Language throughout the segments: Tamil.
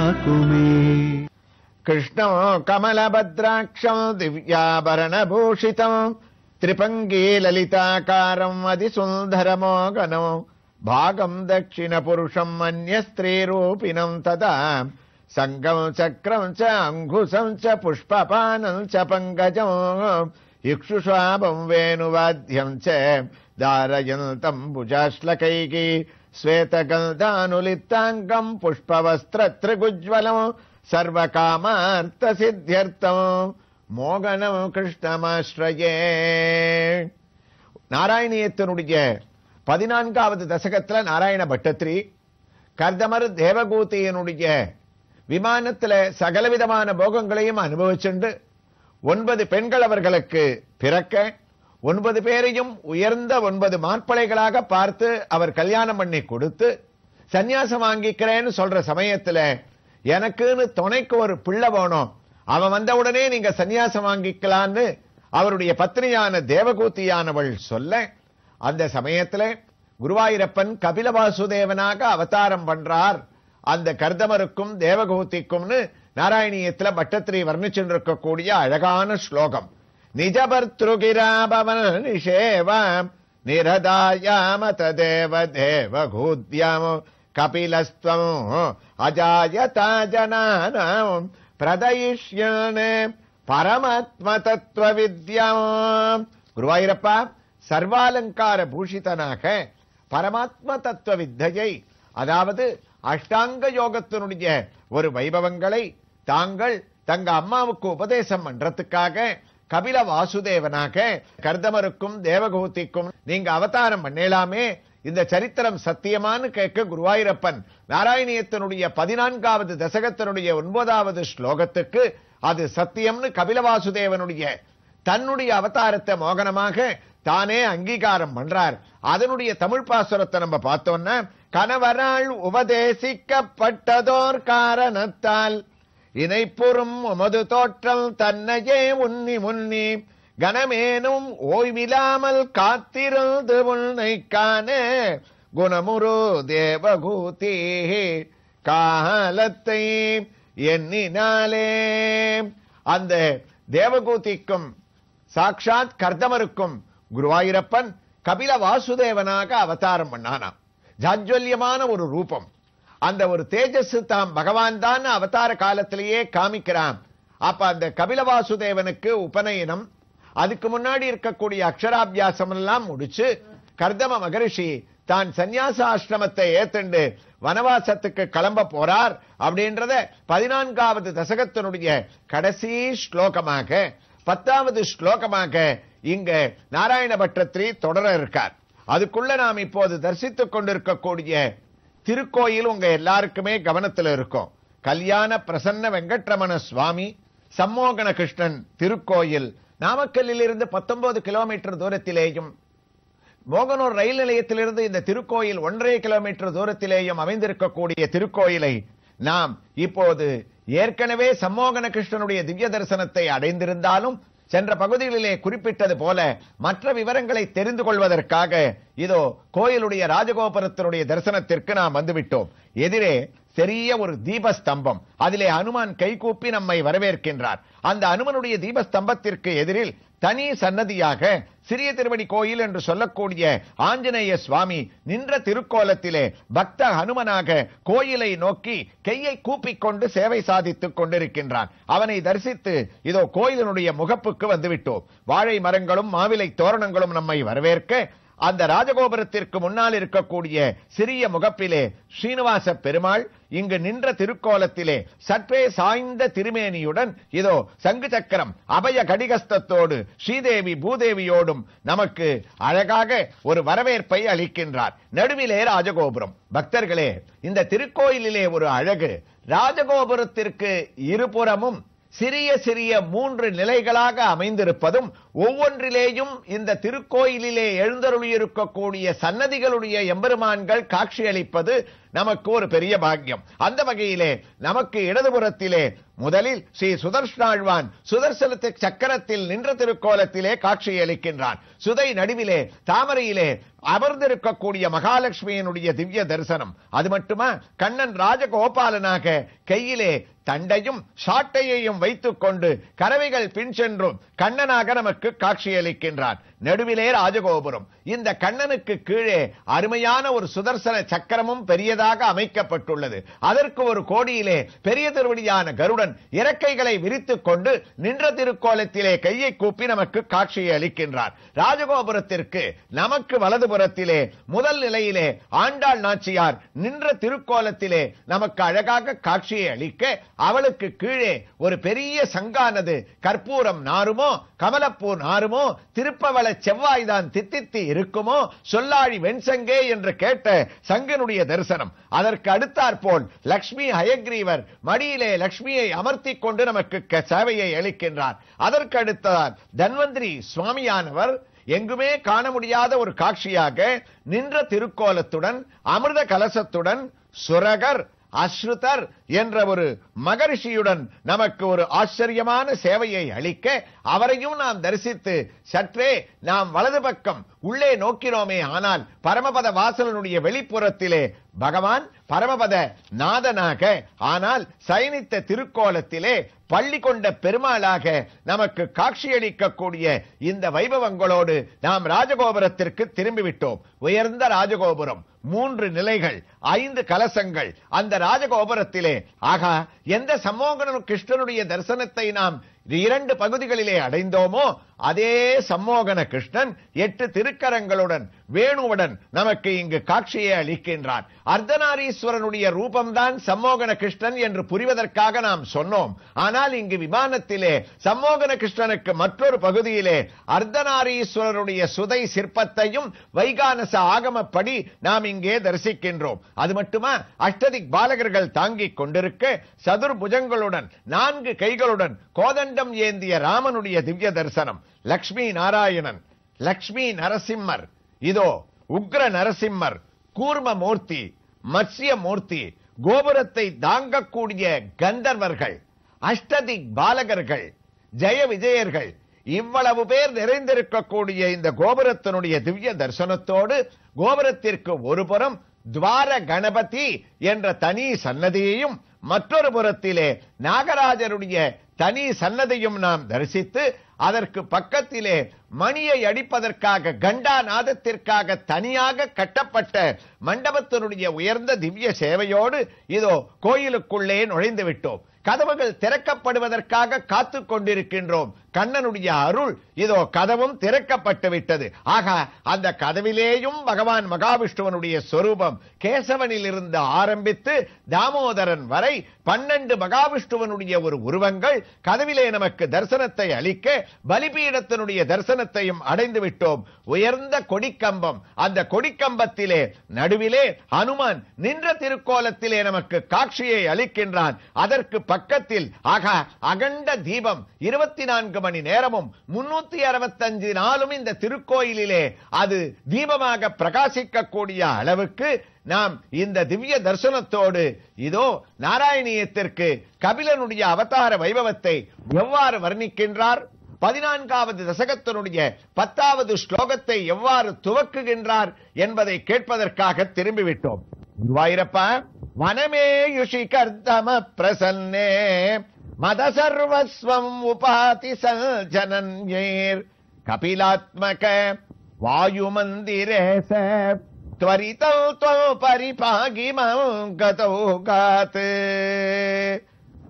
కాకుమే కృష్ణం కమలభద్రాక్షం దివ్యాభరణభూషితం త్రిపంగీ లలితాకారం అది సుందర మోగనం భాగం దక్షిణ పురుషం అన్య రూపిణం తదా సంగం చక్రం చ అంఘుసం చ పుష్పపానం చ పంకజం ఇక్షుషాభం వేణువాద్యం చ దారయంతం భుజాశ్లకైకి श्वेतगन्धानुलिताङ्गम् पुष्पवस्त्रत्रिगुज्वलम् சித்தியர்த்தம் மோகனம் கிருஷ்ணமாஸ்ரயே நாராயணியத்தினுடைய பதினான்காவது தசகத்தில் நாராயண பட்டத்ரி கர்தமர் தேவகூதியனுடைய விமானத்தில் சகலவிதமான போகங்களையும் அனுபவிச்சுண்டு ஒன்பது பெண்கள் அவர்களுக்கு பிறக்க ஒன்பது பேரையும் உயர்ந்த ஒன்பது மாப்பிளைகளாக பார்த்து அவர் கல்யாணம் பண்ணி கொடுத்து சன்னியாசம் வாங்கிக்கிறேன்னு சொல்ற சமயத்தில் எனக்குன்னு துணைக்கு ஒரு பிள்ளை போனோம் அவன் வந்தவுடனே நீங்க சன்னியாசம் வாங்கிக்கலான்னு அவருடைய பத்னியான தேவகூத்தியானவள் சொல்ல அந்த சமயத்தில் குருவாயிரப்பன் கபில வாசுதேவனாக அவதாரம் பண்றார் அந்த கர்தமருக்கும் தேவகூத்திக்கும்னு நாராயணியத்தில் பட்டத்திரி வர்ணிச்சென்றிருக்கக்கூடிய இருக்கக்கூடிய அழகான ஸ்லோகம் निजभर्तृगिरापवननिषेवाम् தேவ देवदेवघूद्याम् कपिलस्त्वम् अजायता जनानाम् பிரதயிஷ்யான் பரமாத்ம தத்துவ வித்யாம் குருவாயிரப்பா சர்வாலங்கார பூஷிதனாக பரமாத்ம தத்துவ வித்தையை அதாவது அஷ்டாங்க யோகத்தினுடைய ஒரு வைபவங்களை தாங்கள் தங்க அம்மாவுக்கு உபதேசம் பண்றதுக்காக கபில வாசுதேவனாக கர்தமருக்கும் தேவகூத்திக்கும் நீங்க அவதாரம் பண்ணலாமே இந்த சரித்திரம் சத்தியமானு கேட்க குருவாயிரப்பன் நாராயணியத்தினுடைய பதினான்காவது தசகத்தினுடைய ஒன்பதாவது ஸ்லோகத்துக்கு அது சத்தியம்னு கபில வாசுதேவனுடைய தன்னுடைய அவதாரத்தை மோகனமாக தானே அங்கீகாரம் பண்றார் அதனுடைய தமிழ் பாசுரத்தை நம்ம பார்த்தோம்னா கணவரால் உபதேசிக்கப்பட்டதோர் காரணத்தால் இனைப்புறும் உமது தோற்றல் தன்னையே உன்னி முன்னி கணமேனும் ஓய்விலாமல் காத்திருந்து உன்னை காண குணமுரு தேவகூதி காலத்தை எண்ணினாலே அந்த தேவகூதிக்கும் சாக்ஷாத் கர்தமருக்கும் குருவாயிரப்பன் கபில வாசுதேவனாக அவதாரம் பண்ணானாம் ஜாஜ்வல்யமான ஒரு ரூபம் அந்த ஒரு தேஜஸ் தாம் பகவான் தான் அவதார காலத்திலேயே காமிக்கிறான் அப்ப அந்த கபில வாசுதேவனுக்கு உபநயனம் அதுக்கு முன்னாடி இருக்கக்கூடிய அக்ஷராபியாசம் எல்லாம் முடிச்சு கர்தம மகரிஷி தான் சந்நியாச ஆசிரமத்தை ஏத்துண்டு வனவாசத்துக்கு கிளம்ப போறார் அப்படின்றத பதினான்காவது தசகத்தினுடைய கடைசி ஸ்லோகமாக பத்தாவது ஸ்லோகமாக இங்க பட்டத்திரி தொடர இருக்கார் அதுக்குள்ள நாம் இப்போது தரிசித்துக் கொண்டிருக்கக்கூடிய திருக்கோயில் உங்க எல்லாருக்குமே கவனத்தில் இருக்கும் கல்யாண பிரசன்ன வெங்கட்ரமண சுவாமி சம்மோகன கிருஷ்ணன் திருக்கோயில் இருந்து பத்தொன்பது கிலோமீட்டர் தூரத்திலேயும் மோகனூர் ரயில் நிலையத்திலிருந்து இந்த திருக்கோயில் ஒன்றரை கிலோமீட்டர் தூரத்திலேயும் அமைந்திருக்கக்கூடிய திருக்கோயிலை நாம் இப்போது ஏற்கனவே சம்மோகன கிருஷ்ணனுடைய திவ்ய தரிசனத்தை அடைந்திருந்தாலும் சென்ற பகுதிகளிலே குறிப்பிட்டது போல மற்ற விவரங்களை தெரிந்து கொள்வதற்காக இதோ கோயிலுடைய ராஜகோபுரத்தினுடைய தரிசனத்திற்கு நாம் வந்துவிட்டோம் எதிரே சரிய ஒரு தீபஸ்தம்பம் அதிலே அனுமான் கைகூப்பி நம்மை வரவேற்கின்றார் அந்த அனுமனுடைய தீபஸ்தம்பத்திற்கு எதிரில் தனி சன்னதியாக சிறிய திருவடி கோயில் என்று சொல்லக்கூடிய ஆஞ்சநேய சுவாமி நின்ற திருக்கோலத்திலே பக்த ஹனுமனாக கோயிலை நோக்கி கையை கூப்பிக் கொண்டு சேவை சாதித்துக் கொண்டிருக்கின்றான் அவனை தரிசித்து இதோ கோயிலினுடைய முகப்புக்கு வந்துவிட்டோம் வாழை மரங்களும் மாவிலை தோரணங்களும் நம்மை வரவேற்க அந்த ராஜகோபுரத்திற்கு முன்னால் இருக்கக்கூடிய சிறிய முகப்பிலே ஸ்ரீனிவாச பெருமாள் இங்கு நின்ற திருக்கோலத்திலே சற்றே சாய்ந்த திருமேனியுடன் இதோ சங்கு சக்கரம் அபய கடிகஸ்தத்தோடு ஸ்ரீதேவி பூதேவியோடும் நமக்கு அழகாக ஒரு வரவேற்பை அளிக்கின்றார் நடுவிலே ராஜகோபுரம் பக்தர்களே இந்த திருக்கோயிலிலே ஒரு அழகு ராஜகோபுரத்திற்கு இருபுறமும் சிறிய சிறிய மூன்று நிலைகளாக அமைந்திருப்பதும் ஒவ்வொன்றிலேயும் இந்த திருக்கோயிலிலே எழுந்தருளியிருக்கக்கூடிய சன்னதிகளுடைய எம்பெருமான்கள் காட்சியளிப்பது நமக்கு ஒரு பெரிய பாக்கியம் அந்த வகையிலே நமக்கு இடதுபுறத்திலே முதலில் ஸ்ரீ ஆழ்வான் சுதர்சனத்து சக்கரத்தில் நின்ற திருக்கோலத்திலே காட்சி அளிக்கின்றான் சுதை நடுவிலே தாமரையிலே அமர்ந்திருக்கக்கூடிய மகாலட்சுமியினுடைய திவ்ய தரிசனம் அது மட்டுமா கண்ணன் ராஜகோபாலனாக கையிலே தண்டையும் சாட்டையையும் வைத்துக் கொண்டு கறவைகள் பின் சென்றும் கண்ணனாக நமக்கு காட்சி அளிக்கின்றான் நடுவிலே ராஜகோபுரம் இந்த கண்ணனுக்கு கீழே அருமையான ஒரு சுதர்சன சக்கரமும் பெரியதாக அமைக்கப்பட்டுள்ளது அதற்கு ஒரு கோடியிலே பெரிய திருவடியான கருடன் இறக்கைகளை விரித்துக் கொண்டு நின்ற திருக்கோலத்திலே கையை கூப்பி நமக்கு காட்சியை அளிக்கின்றார் ராஜகோபுரத்திற்கு நமக்கு வலதுபுறத்திலே முதல் நிலையிலே ஆண்டாள் நாச்சியார் நின்ற திருக்கோலத்திலே நமக்கு அழகாக காட்சியை அளிக்க அவளுக்கு கீழே ஒரு பெரிய சங்கானது கற்பூரம் நாருமோ கமலப்பூர் நாருமோ திருப்பவள செவ்வாய்தான் தித்தித்தி இருக்குமோ சொல்லாழி வெண்சங்கே என்று கேட்ட சங்கனுடைய தரிசனம் அதற்கு அடுத்தாற்போல் லக்ஷ்மி ஹயக்ரீவர் மடியிலே லக்ஷ்மியை அமர்த்தி கொண்டு நமக்கு சேவையை அளிக்கின்றார் அதற்கு அடுத்ததால் தன்வந்திரி சுவாமியானவர் எங்குமே காண முடியாத ஒரு காட்சியாக நின்ற திருக்கோலத்துடன் அமிர்த கலசத்துடன் சுரகர் அஸ்ருதர் என்ற ஒரு மகரிஷியுடன் நமக்கு ஒரு ஆச்சரியமான சேவையை அளிக்க அவரையும் நாம் தரிசித்து சற்றே நாம் வலது பக்கம் உள்ளே நோக்கினோமே ஆனால் பரமபத வாசலனுடைய வெளிப்புறத்திலே பகவான் பரமபத நாதனாக ஆனால் சைனித்த திருக்கோலத்திலே பள்ளி கொண்ட பெருமாளாக நமக்கு காட்சியளிக்கக்கூடிய இந்த வைபவங்களோடு நாம் ராஜகோபுரத்திற்கு திரும்பிவிட்டோம் உயர்ந்த ராஜகோபுரம் மூன்று நிலைகள் ஐந்து கலசங்கள் அந்த ராஜகோபுரத்திலே ஆகா எந்த சமோகனும் கிருஷ்ணனுடைய தரிசனத்தை நாம் இரண்டு பகுதிகளிலே அடைந்தோமோ அதே சம்மோகன கிருஷ்ணன் எட்டு திருக்கரங்களுடன் வேணுவுடன் நமக்கு இங்கு காட்சியை அளிக்கின்றான் அர்த்தநாரீஸ்வரனுடைய ரூபம்தான் சம்மோகன கிருஷ்ணன் என்று புரிவதற்காக நாம் சொன்னோம் ஆனால் இங்கு விமானத்திலே சம்மோகன கிருஷ்ணனுக்கு மற்றொரு பகுதியிலே அர்த்தநாரீஸ்வரனுடைய சுதை சிற்பத்தையும் வைகானச ஆகமப்படி நாம் இங்கே தரிசிக்கின்றோம் அது மட்டுமா அஷ்டதிக் பாலகர்கள் தாங்கிக் கொண்டிருக்க சதுர்புஜங்களுடன் நான்கு கைகளுடன் கோதண்டம் ஏந்திய ராமனுடைய திவ்ய தரிசனம் லக்ஷ்மி நாராயணன் லக்ஷ்மி நரசிம்மர் இதோ உக்ர நரசிம்மர் கூர்ம மூர்த்தி மத்ய மூர்த்தி கோபுரத்தை தாங்கக்கூடிய கந்தர்வர்கள் அஷ்டதி பாலகர்கள் ஜெய விஜயர்கள் இவ்வளவு பேர் நிறைந்திருக்கக்கூடிய இந்த கோபுரத்தினுடைய திவ்ய தரிசனத்தோடு கோபுரத்திற்கு ஒரு புறம் துவார கணபதி என்ற தனி சன்னதியையும் மற்றொரு புறத்திலே நாகராஜருடைய தனி சன்னதையும் நாம் தரிசித்து அதற்கு பக்கத்திலே மணியை அடிப்பதற்காக கண்டா நாதத்திற்காக தனியாக கட்டப்பட்ட மண்டபத்தினுடைய உயர்ந்த திவ்ய சேவையோடு இதோ கோயிலுக்குள்ளே நுழைந்து விட்டோம் கதவுகள் திறக்கப்படுவதற்காக காத்து கொண்டிருக்கின்றோம் கண்ணனுடைய அருள் இதோ கதவும் திறக்கப்பட்டு விட்டது ஆக அந்த கதவிலேயும் பகவான் மகாவிஷ்ணுவனுடைய சொரூபம் கேசவனில் இருந்து ஆரம்பித்து தாமோதரன் வரை பன்னெண்டு மகாவிஷ்ணுவனுடைய ஒரு உருவங்கள் கதவிலே நமக்கு தரிசனத்தை அளிக்க பலிபீடத்தினுடைய தரிசனத்தையும் அடைந்து விட்டோம் உயர்ந்த கொடிக்கம்பம் அந்த கொடிக்கம்பத்திலே நடுவிலே அனுமான் நின்ற திருக்கோலத்திலே நமக்கு காட்சியை அளிக்கின்றான் அதற்கு பக்கத்தில் ஆக அகண்ட தீபம் இருபத்தி நான்கு நான்கு மணி நேரமும் முன்னூத்தி அறுபத்தஞ்சு நாளும் இந்த திருக்கோயிலிலே அது தீபமாக பிரகாசிக்கக்கூடிய அளவுக்கு நாம் இந்த திவ்ய தரிசனத்தோடு இதோ நாராயணியத்திற்கு கபிலனுடைய அவதார வைபவத்தை எவ்வாறு வர்ணிக்கின்றார் பதினான்காவது தசகத்தினுடைய பத்தாவது ஸ்லோகத்தை எவ்வாறு துவக்குகின்றார் என்பதை கேட்பதற்காக திரும்பிவிட்டோம் குருவாயிரப்பா வனமே யுஷி கர்த்தம பிரசன்னே மத சர்வஸ்வம் உபாதி சஞ்சனன்யேர் கபிலாத்மக வாயுமந்திரேச त्वरितौ त्वौ परिपागिमौ गतौ காத்து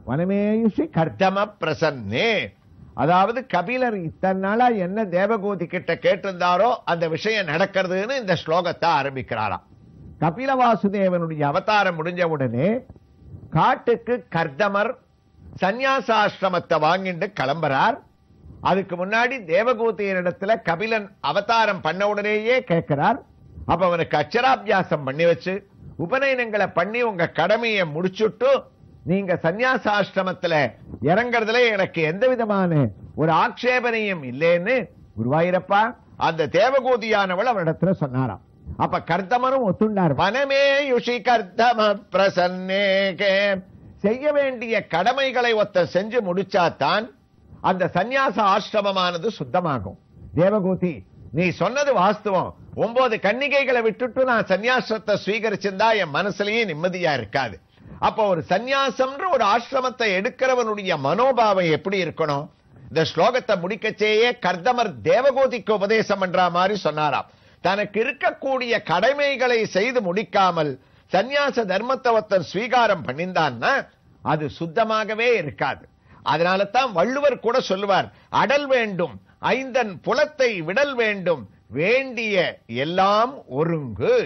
வனமேயுஷி கர்த்தம பிரசன்னே அதாவது கபிலர் இத்தனை நாளா என்ன தேவகோதி கிட்ட கேட்டிருந்தாரோ அந்த விஷயம் நடக்கிறதுன்னு இந்த ஸ்லோகத்தை ஆரம்பிக்கிறாராம் கபில வாசுதேவனுடைய அவதாரம் முடிஞ்ச உடனே காட்டுக்கு கர்தமர் சந்நியாசாசிரமத்தை வாங்கிட்டு கிளம்புறார் அதுக்கு முன்னாடி இடத்துல கபிலன் அவதாரம் பண்ண உடனேயே கேட்கிறார் அப்ப அவனுக்கு அச்சராபியாசம் பண்ணி வச்சு உபநயனங்களை பண்ணி உங்க கடமையை முடிச்சுட்டு நீங்க சந்யாசாசிரமத்துல இறங்குறதுல எனக்கு எந்த விதமான ஒரு ஆக்ஷேபனையும் இல்லைன்னு உருவாயிரப்பா அந்த தேவகூதியானவள் அவரிடத்துல சொன்னாராம் அப்ப கர்த்தமரும் ஒத்துண்டார் வனமே யுஷி கர்த்தம பிரசன்னே செய்ய வேண்டிய கடமைகளை ஒத்த செஞ்சு முடிச்சாதான் அந்த சந்நியாச ஆசிரமமானது சுத்தமாகும் தேவகூதி நீ சொன்னது வாஸ்தவம் ஒன்பது கன்னிகைகளை விட்டுட்டு நான் சன்னியாசத்தை சுவீகரிச்சிருந்தா என் மனசுலயே நிம்மதியா இருக்காது அப்ப ஒரு சந்நியாசம்ன்ற ஒரு ஆசிரமத்தை எடுக்கிறவனுடைய மனோபாவம் எப்படி இருக்கணும் இந்த ஸ்லோகத்தை முடிக்கச்சேயே கர்தமர் தேவகோதிக்கு உபதேசம் பண்ற மாதிரி சொன்னாராம் தனக்கு இருக்கக்கூடிய கடமைகளை செய்து முடிக்காமல் சந்நியாச தர்மத்தை ஒருத்தர் ஸ்வீகாரம் பண்ணிந்தான்னா அது சுத்தமாகவே இருக்காது அதனால தான் வள்ளுவர் கூட சொல்லுவார் அடல் வேண்டும் ஐந்தன் புலத்தை விடல் வேண்டும் வேண்டிய எல்லாம் ஒருங்கு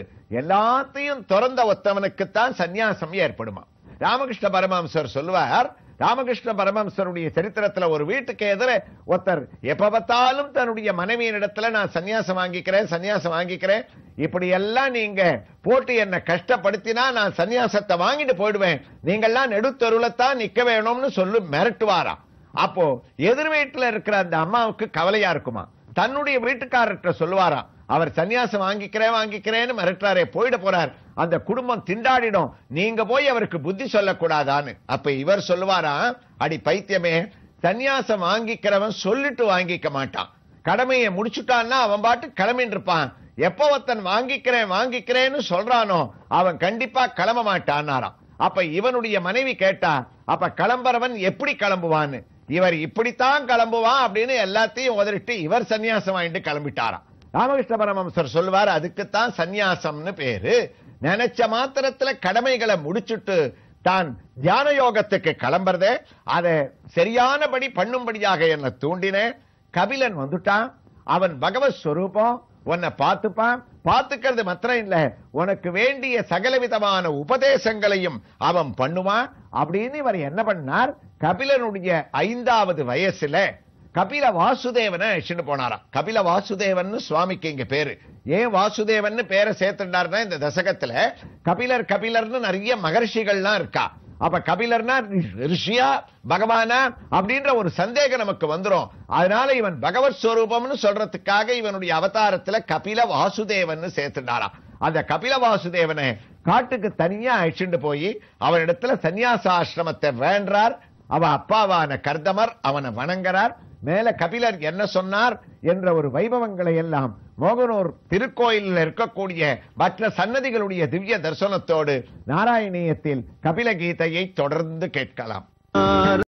எல்லாத்தையும் திறந்த ஒத்தவனுக்குத்தான் சந்நியாசம் ஏற்படுமா ராமகிருஷ்ண பரமம்சர் சொல்லுவார் ராமகிருஷ்ண பரமஹம்சருடைய சரித்திரத்தில் ஒரு வீட்டுக்கு எதிர ஒருத்தர் எப்ப பார்த்தாலும் தன்னுடைய இடத்துல நான் சன்னியாசம் வாங்கிக்கிறேன் சன்னியாசம் வாங்கிக்கிறேன் இப்படி எல்லாம் நீங்க போட்டு என்ன கஷ்டப்படுத்தினா நான் சன்னியாசத்தை வாங்கிட்டு போயிடுவேன் நீங்கள்லாம் நெடுத்தருளத்தான் நிக்க வேணும்னு சொல்லு மிரட்டுவாரா அப்போ எதிர் வீட்டில் இருக்கிற அந்த அம்மாவுக்கு கவலையா இருக்குமா தன்னுடைய வீட்டுக்காரர்கிட்ட சொல்லுவாராம் அவர் சன்னியாசம் வாங்கிக்கிறேன் வாங்கிக்கிறேன்னு மிரட்டாரே போயிட போறார் அந்த குடும்பம் திண்டாடிடும் நீங்க போய் அவருக்கு புத்தி சொல்லக்கூடாதான்னு அப்ப இவர் சொல்லுவாரா அடி பைத்தியமே சன்னியாசம் வாங்கிக்கிறவன் சொல்லிட்டு வாங்கிக்க மாட்டான் கடமையை முடிச்சுட்டான்னா அவன் பாட்டு கிளம்பின்னு இருப்பான் ஒருத்தன் வாங்கிக்கிறேன் வாங்கிக்கிறேன்னு சொல்றானோ அவன் கண்டிப்பா கிளம்ப மாட்டான்னாராம் அப்ப இவனுடைய மனைவி கேட்டா அப்ப கிளம்புறவன் எப்படி கிளம்புவான்னு இவர் இப்படித்தான் கிளம்புவான் அப்படின்னு எல்லாத்தையும் உதறிட்டு இவர் சன்னியாசம் வாங்கிட்டு கிளம்பிட்டாராம் ராமகிருஷ்ண பரமம்சர் சொல்வார் அதுக்குத்தான் சந்நியாசம்னு பேரு நினைச்ச மாத்திரத்துல கடமைகளை முடிச்சுட்டு தான் தியான யோகத்துக்கு கிளம்புறதே அதை சரியானபடி பண்ணும்படியாக என்னை தூண்டின கபிலன் வந்துட்டான் அவன் பகவத் ஸ்வரூபம் உன்னை பார்த்துப்பான் பார்த்துக்கிறது மாத்திரம் இல்ல உனக்கு வேண்டிய சகலவிதமான உபதேசங்களையும் அவன் பண்ணுவான் அப்படின்னு இவர் என்ன பண்ணார் கபிலனுடைய ஐந்தாவது வயசுல கபில வாசுதேவனை அழைச்சிட்டு போனாராம் கபில வாசுதேவன் சுவாமிக்கு இங்க பேரு ஏன் வாசுதேவன் பேரை சேர்த்துட்டாருன்னா இந்த தசகத்துல கபிலர் கபிலர்னு நிறைய மகர்ஷிகள்லாம் இருக்கா அப்ப கபிலர்னா ரிஷியா பகவானா அப்படின்ற ஒரு சந்தேகம் நமக்கு வந்துடும் அதனால இவன் பகவத் ஸ்வரூபம்னு சொல்றதுக்காக இவனுடைய அவதாரத்துல கபில வாசுதேவன் சேர்த்துட்டாராம் அந்த கபில வாசுதேவனை காட்டுக்கு தனியா அழைச்சிட்டு போய் அவனிடத்துல சன்னியாசாசிரமத்தை வேண்டார் அவ அப்பாவான கர்தமர் அவனை வணங்குறார் மேல கபிலர் என்ன சொன்னார் என்ற ஒரு வைபவங்களை எல்லாம் மோகனூர் திருக்கோயிலில் இருக்கக்கூடிய மற்ற சன்னதிகளுடைய திவ்ய தரிசனத்தோடு நாராயணியத்தில் கபில கீதையை தொடர்ந்து கேட்கலாம்